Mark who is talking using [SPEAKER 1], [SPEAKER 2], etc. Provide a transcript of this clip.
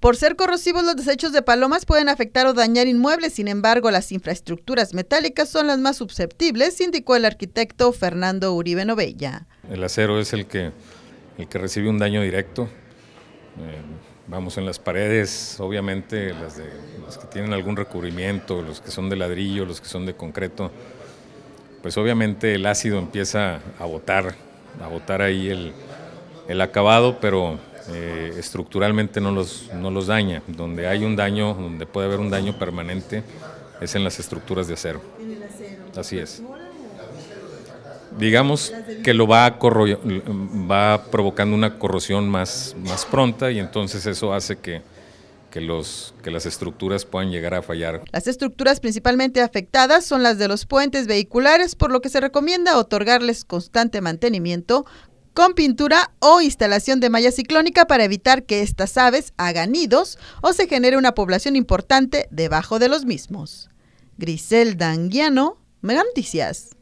[SPEAKER 1] Por ser corrosivos, los desechos de palomas pueden afectar o dañar inmuebles, sin embargo, las infraestructuras metálicas son las más susceptibles, indicó el arquitecto Fernando Uribe Novella.
[SPEAKER 2] El acero es el que, el que recibe un daño directo. Eh, vamos, en las paredes, obviamente, las, de, las que tienen algún recubrimiento, los que son de ladrillo, los que son de concreto, pues obviamente el ácido empieza a botar, a botar ahí el, el acabado, pero eh, estructuralmente no los, no los daña. Donde hay un daño, donde puede haber un daño permanente, es en las estructuras de acero. Así es. Digamos que lo va, va provocando una corrosión más, más pronta y entonces eso hace que, los, que las estructuras puedan llegar a fallar.
[SPEAKER 1] Las estructuras principalmente afectadas son las de los puentes vehiculares, por lo que se recomienda otorgarles constante mantenimiento con pintura o instalación de malla ciclónica para evitar que estas aves hagan nidos o se genere una población importante debajo de los mismos. Griselda Danguiano, Mega Noticias.